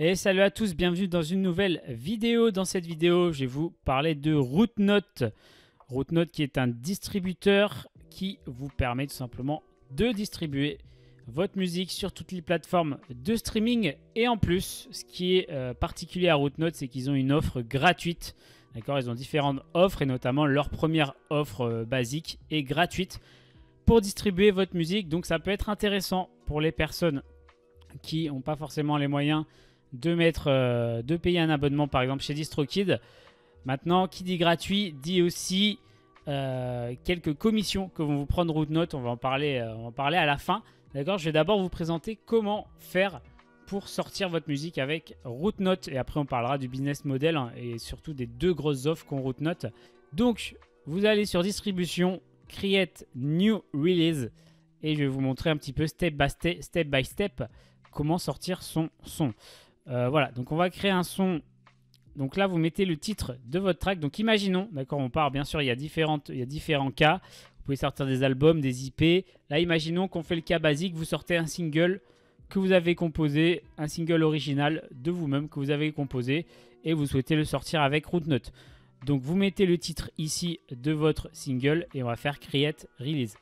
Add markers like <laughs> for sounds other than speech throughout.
Et salut à tous, bienvenue dans une nouvelle vidéo. Dans cette vidéo, je vais vous parler de RouteNote. RouteNote qui est un distributeur qui vous permet tout simplement de distribuer votre musique sur toutes les plateformes de streaming. Et en plus, ce qui est euh, particulier à RouteNote, c'est qu'ils ont une offre gratuite. D'accord Ils ont différentes offres et notamment leur première offre euh, basique est gratuite pour distribuer votre musique. Donc ça peut être intéressant pour les personnes qui n'ont pas forcément les moyens de, euh, de payer un abonnement par exemple chez DistroKid. Maintenant, qui dit gratuit dit aussi euh, quelques commissions que vont vous prendre RootNote. On va en parler, euh, on va en parler à la fin. D'accord Je vais d'abord vous présenter comment faire pour sortir votre musique avec RootNote. Et après, on parlera du business model hein, et surtout des deux grosses offres qu'on RootNote. Donc, vous allez sur Distribution, Create New Release. Et je vais vous montrer un petit peu step step, step, by step comment sortir son son. Euh, voilà, donc on va créer un son. Donc là, vous mettez le titre de votre track. Donc imaginons, d'accord, on part, bien sûr, il y, a différentes, il y a différents cas. Vous pouvez sortir des albums, des IP. Là, imaginons qu'on fait le cas basique, vous sortez un single que vous avez composé, un single original de vous-même que vous avez composé et vous souhaitez le sortir avec Rootnote. Donc vous mettez le titre ici de votre single et on va faire Create Release.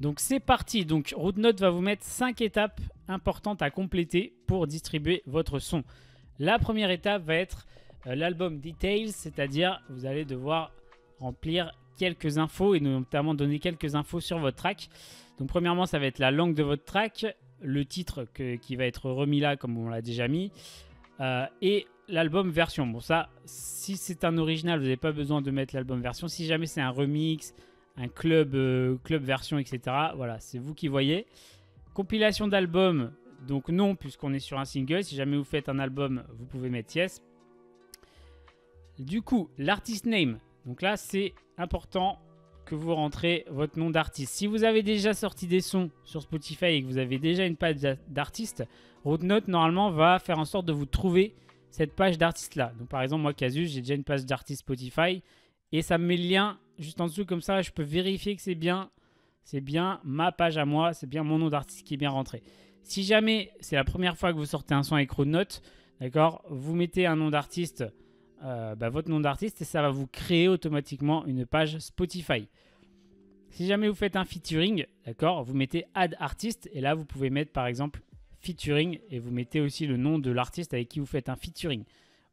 Donc c'est parti, donc RouteNote va vous mettre 5 étapes importantes à compléter pour distribuer votre son. La première étape va être euh, l'album Details, c'est-à-dire vous allez devoir remplir quelques infos et notamment donner quelques infos sur votre track. Donc premièrement ça va être la langue de votre track, le titre qui va être remis là comme on l'a déjà mis, euh, et l'album version. Bon ça, si c'est un original, vous n'avez pas besoin de mettre l'album version. Si jamais c'est un remix, un club, euh, club version, etc. Voilà, c'est vous qui voyez. Compilation d'albums, donc non, puisqu'on est sur un single. Si jamais vous faites un album, vous pouvez mettre yes. Du coup, l'artist name. Donc là, c'est important que vous rentrez votre nom d'artiste. Si vous avez déjà sorti des sons sur Spotify et que vous avez déjà une page d'artiste, Roadnote normalement va faire en sorte de vous trouver cette page d'artiste là. Donc par exemple, moi, Casus, j'ai déjà une page d'artiste Spotify et ça me met le lien juste en dessous comme ça, je peux vérifier que c'est bien, c'est bien ma page à moi, c'est bien mon nom d'artiste qui est bien rentré. Si jamais c'est la première fois que vous sortez un son avec Roadnote, d'accord, vous mettez un nom d'artiste, euh, bah, votre nom d'artiste, et ça va vous créer automatiquement une page Spotify. Si jamais vous faites un featuring, d'accord, vous mettez Add Artist, et là vous pouvez mettre par exemple featuring, et vous mettez aussi le nom de l'artiste avec qui vous faites un featuring.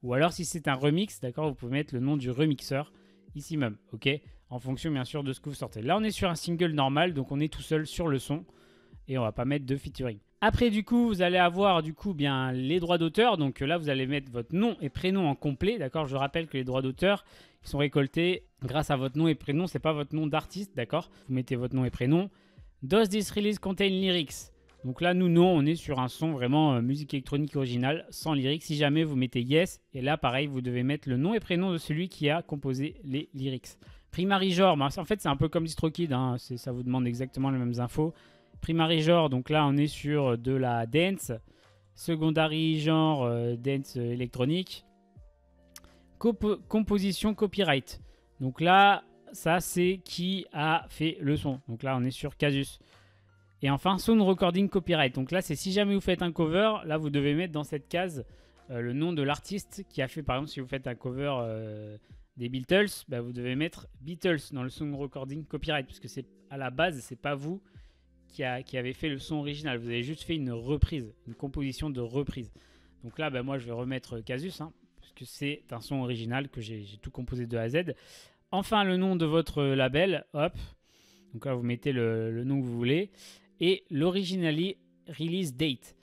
Ou alors si c'est un remix, d'accord, vous pouvez mettre le nom du remixeur ici même, ok en fonction bien sûr de ce que vous sortez. Là, on est sur un single normal, donc on est tout seul sur le son et on va pas mettre de featuring. Après, du coup, vous allez avoir du coup bien les droits d'auteur. Donc euh, là, vous allez mettre votre nom et prénom en complet, d'accord Je rappelle que les droits d'auteur sont récoltés grâce à votre nom et prénom. C'est pas votre nom d'artiste, d'accord Vous mettez votre nom et prénom. Does this release contain lyrics donc là, nous, non, on est sur un son vraiment euh, musique électronique originale, sans lyrics. Si jamais vous mettez yes, et là, pareil, vous devez mettre le nom et prénom de celui qui a composé les lyrics. Primary genre, bah, en fait c'est un peu comme DistroKid, hein, ça vous demande exactement les mêmes infos. Primary genre, donc là on est sur euh, de la dance. Secondary genre, euh, dance euh, électronique. composition copyright. Donc là, ça c'est qui a fait le son. Donc là on est sur Casus. Et enfin, sound recording copyright. Donc là c'est si jamais vous faites un cover, là vous devez mettre dans cette case le nom de l'artiste qui a fait, par exemple si vous faites un cover des Beatles, bah, vous devez mettre Beatles dans le song recording copyright, puisque c'est à la base, c'est pas vous qui, a, qui, avez fait le son original. Vous avez juste fait une reprise, une composition de reprise. Donc là, bah, moi, je vais remettre euh, Casus, hein, puisque c'est un son original que j'ai tout composé de A à Z. Enfin, le nom de votre euh, label, hop. Donc là, vous mettez le, le nom que vous voulez. Et l'originally release date.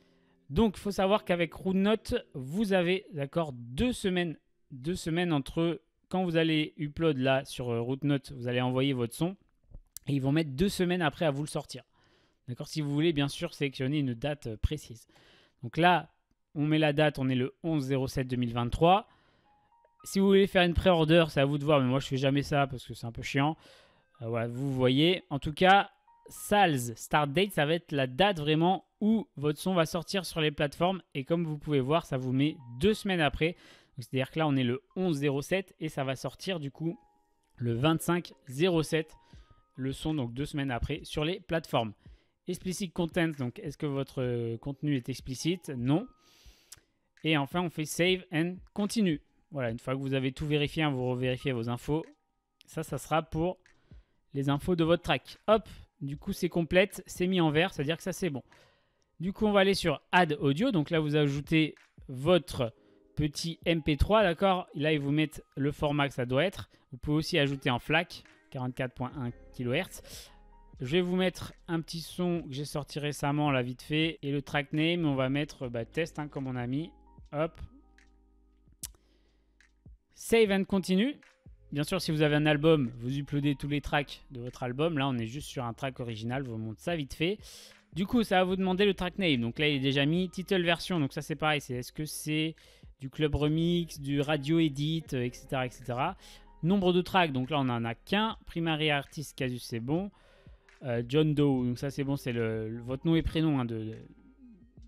Donc, il faut savoir qu'avec Root Note, vous avez, d'accord, deux semaines, deux semaines entre quand vous allez upload là sur euh, RouteNote, vous allez envoyer votre son et ils vont mettre deux semaines après à vous le sortir. D'accord Si vous voulez bien sûr sélectionner une date euh, précise. Donc là, on met la date, on est le 11-07-2023. Si vous voulez faire une pré-order, c'est à vous de voir, mais moi je fais jamais ça parce que c'est un peu chiant. Euh, voilà, vous voyez. En tout cas, Sales Start Date, ça va être la date vraiment où votre son va sortir sur les plateformes. Et comme vous pouvez voir, ça vous met deux semaines après. C'est-à-dire que là, on est le 11.07 et ça va sortir du coup le 25.07, le son donc deux semaines après, sur les plateformes. Explicit content, donc est-ce que votre euh, contenu est explicite Non. Et enfin, on fait save and continue. Voilà, une fois que vous avez tout vérifié, hein, vous revérifiez vos infos. Ça, ça sera pour les infos de votre track. Hop, du coup, c'est complète, c'est mis en vert, c'est-à-dire que ça, c'est bon. Du coup, on va aller sur Add Audio. Donc là, vous ajoutez votre petit MP3, d'accord Là, ils vous mettent le format que ça doit être. Vous pouvez aussi ajouter en FLAC, 44.1 kHz. Je vais vous mettre un petit son que j'ai sorti récemment, là, vite fait. Et le track name, on va mettre bah, test, hein, comme on a mis. Hop. Save and continue. Bien sûr, si vous avez un album, vous uploadez tous les tracks de votre album. Là, on est juste sur un track original. Je vous montre ça vite fait. Du coup, ça va vous demander le track name. Donc là, il est déjà mis. Title version. Donc ça, c'est pareil. C'est est-ce que c'est du club remix, du radio edit, etc., euh, etc. Nombre de tracks, donc là on en a qu'un. Primary artist, casus, c'est bon. Euh, John Doe, donc ça c'est bon, c'est le, votre nom et prénom hein, de,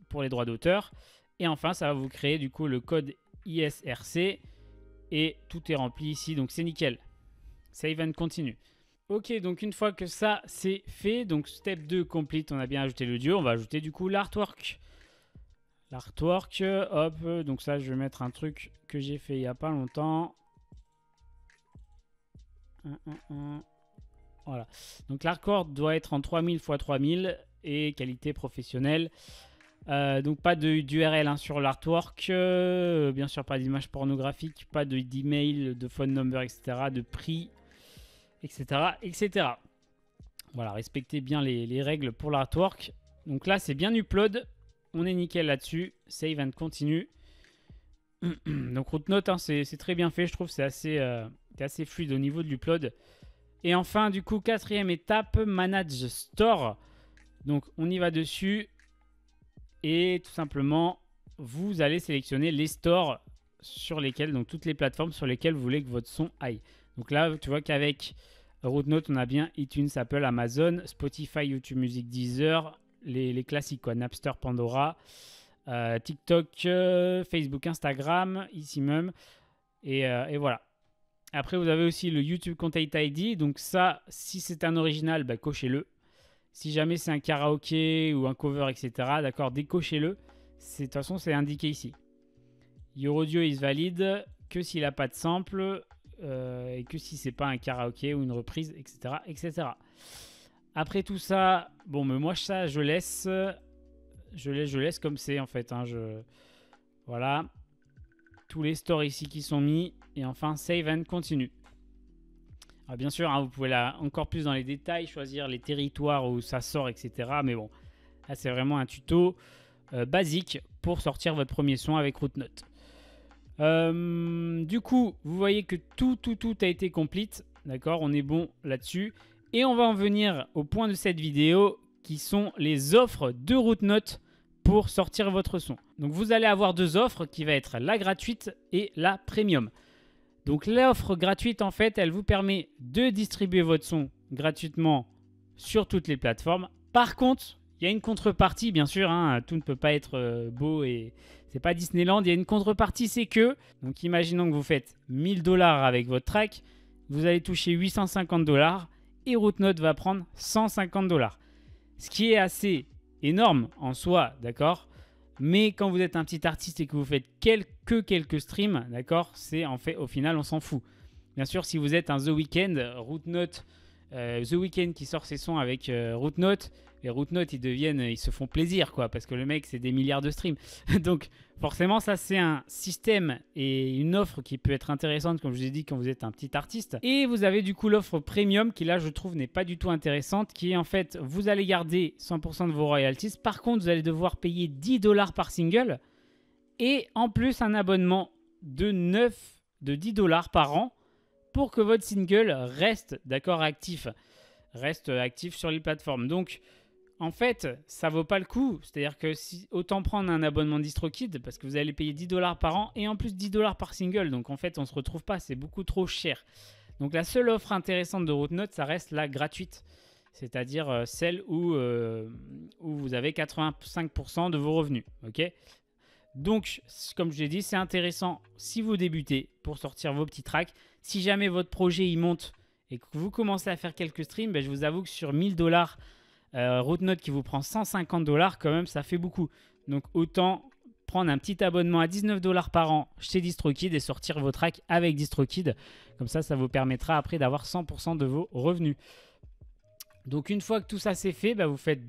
pour les droits d'auteur. Et enfin, ça va vous créer du coup le code ISRC et tout est rempli ici, donc c'est nickel. Save and continue. Ok, donc une fois que ça c'est fait, donc step 2 complete, on a bien ajouté le l'audio, on va ajouter du coup l'artwork. L'artwork, hop, donc ça je vais mettre un truc que j'ai fait il n'y a pas longtemps. Hum, hum, hum. Voilà. Donc l'artwork doit être en 3000 x 3000 et qualité professionnelle. Euh, donc pas d'URL hein, sur l'artwork, euh, bien sûr pas d'image pornographique, pas d'email, de phone number, etc., de prix, etc., etc. Voilà, respectez bien les, les règles pour l'artwork. Donc là c'est bien upload, on est nickel là-dessus. Save and continue. <clears throat> Donc route note, hein, c'est très bien fait, je trouve, c'est assez, euh, assez, fluide au niveau de l'upload. Et enfin, du coup, quatrième étape, manage store. Donc on y va dessus et tout simplement, vous allez sélectionner les stores sur lesquels, donc toutes les plateformes sur lesquelles vous voulez que votre son aille. Donc là, tu vois qu'avec route note, on a bien iTunes, Apple, Amazon, Spotify, YouTube Music, Deezer, les, classiques, quoi. Napster, Pandora, euh, TikTok, euh, Facebook, Instagram, ici même. Euh, et, voilà. Après, vous avez aussi le YouTube Content ID. Donc ça, si c'est un original, bah, cochez-le. Si jamais c'est un karaoké ou un cover, etc., d'accord, décochez-le. De toute façon, c'est indiqué ici. Your audio is valide que s'il n'a pas de sample et que si c'est pas un karaoké ou une reprise, etc., etc. Après tout ça, bon, mais moi, ça, je laisse. Je laisse, comme c'est, en fait. Hein, voilà. Tous les stores ici qui sont mis. Et enfin, save and continue. Ah, bien sûr, hein, vous pouvez là, encore plus dans les détails, choisir les territoires où ça sort, etc. Mais bon, là, c'est vraiment un tuto euh, basique pour sortir votre premier son avec RootNote. Note. Euh, du coup, vous voyez que tout, tout, tout a été complete. D'accord On est bon là-dessus. Et on va en venir au point de cette vidéo qui sont les offres de route notes pour sortir votre son. Donc vous allez avoir deux offres qui va être la gratuite et la premium. Donc l'offre gratuite en fait elle vous permet de distribuer votre son gratuitement sur toutes les plateformes. Par contre il y a une contrepartie bien sûr, hein, tout ne peut pas être euh, beau et c'est pas Disneyland, il y a une contrepartie c'est que, donc imaginons que vous faites 1000 dollars avec votre track, vous allez toucher 850 dollars et Note va prendre 150 dollars. Ce qui est assez énorme en soi, d'accord mais quand vous êtes un petit artiste et que vous faites quelques, quelques streams, d'accord, c'est en fait, au final, on s'en fout. Bien sûr, si vous êtes un The Weeknd, Rootnote, euh, The Weeknd qui sort ses sons avec euh, Route Note, les Route Note ils deviennent, ils se font plaisir quoi, parce que le mec c'est des milliards de streams. <laughs> Donc forcément ça c'est un système et une offre qui peut être intéressante comme je vous ai dit quand vous êtes un petit artiste. Et vous avez du coup l'offre premium qui là je trouve n'est pas du tout intéressante, qui est en fait vous allez garder 100% de vos royalties, par contre vous allez devoir payer 10 dollars par single et en plus un abonnement de 9, de 10 dollars par an pour que votre single reste d'accord actif, reste actif sur les plateformes. Donc en fait, ça vaut pas le coup. C'est-à-dire que si, autant prendre un abonnement DistroKid parce que vous allez payer 10 dollars par an et en plus 10 dollars par single. Donc en fait, on se retrouve pas, c'est beaucoup trop cher. Donc la seule offre intéressante de RouteNote, ça reste la gratuite, c'est-à-dire euh, celle où, euh, où vous avez 85% de vos revenus. ok donc, comme je l'ai dit, c'est intéressant si vous débutez pour sortir vos petits tracks. Si jamais votre projet y monte et que vous commencez à faire quelques streams, ben, je vous avoue que sur 1000 dollars, euh, qui vous prend 150 dollars, quand même, ça fait beaucoup. Donc, autant prendre un petit abonnement à 19 dollars par an chez DistroKid et sortir vos tracks avec DistroKid. Comme ça, ça vous permettra après d'avoir 100% de vos revenus. Donc, une fois que tout ça c'est fait, ben, vous faites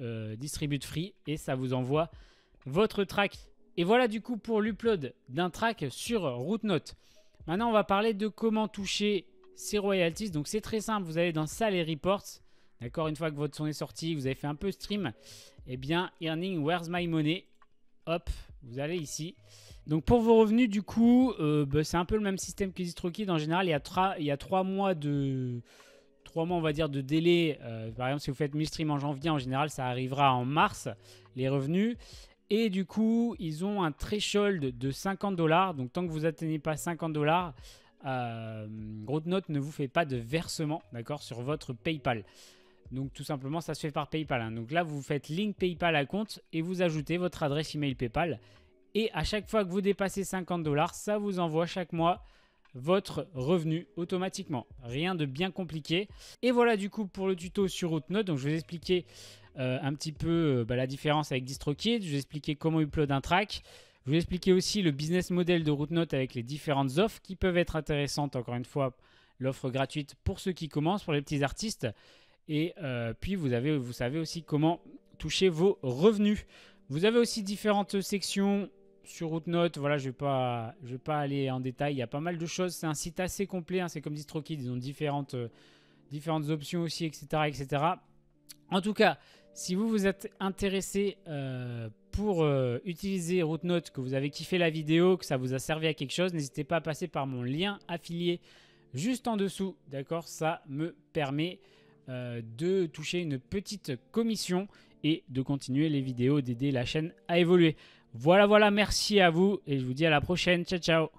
euh, distribute free et ça vous envoie votre track. Et voilà du coup pour l'upload d'un track sur RootNote. Maintenant, on va parler de comment toucher ses royalties. Donc, c'est très simple. Vous allez dans Salary Reports. D'accord Une fois que votre son est sorti, vous avez fait un peu stream. Et eh bien, Earning Where's My Money. Hop, vous allez ici. Donc, pour vos revenus, du coup, euh, bah, c'est un peu le même système que DistroKid. En général, il y a trois, il y a trois mois de... 3 mois, on va dire, de délai. Euh, par exemple, si vous faites 1000 streams en janvier, en général, ça arrivera en mars, les revenus. Et du coup, ils ont un threshold de 50 dollars. Donc, tant que vous n'atteignez pas 50 dollars, euh, note ne vous fait pas de versement, d'accord, sur votre PayPal. Donc, tout simplement, ça se fait par PayPal. Hein. Donc là, vous faites link PayPal à compte et vous ajoutez votre adresse email PayPal. Et à chaque fois que vous dépassez 50 dollars, ça vous envoie chaque mois votre revenu automatiquement. Rien de bien compliqué. Et voilà du coup pour le tuto sur note Donc je vais vous expliquer euh, un petit peu euh, bah, la différence avec DistroKid. Je vais vous expliquer comment upload un track. Je vous expliquer aussi le business model de note avec les différentes offres qui peuvent être intéressantes. Encore une fois, l'offre gratuite pour ceux qui commencent, pour les petits artistes. Et euh, puis vous, avez, vous savez aussi comment toucher vos revenus. Vous avez aussi différentes sections sur RouteNote, voilà, je ne vais, pas, vais pas aller en détail. Il y a pas mal de choses. C'est un site assez complet. Hein. C'est comme DistroKid. Ils ont différentes, euh, différentes options aussi, etc., etc. En tout cas, si vous vous êtes intéressé euh, pour euh, utiliser utiliser note que vous avez kiffé la vidéo, que ça vous a servi à quelque chose, n'hésitez pas à passer par mon lien affilié juste en dessous. D'accord Ça me permet de toucher une petite commission et de continuer les vidéos, d'aider la chaîne à évoluer. Voilà, voilà, merci à vous et je vous dis à la prochaine. Ciao, ciao.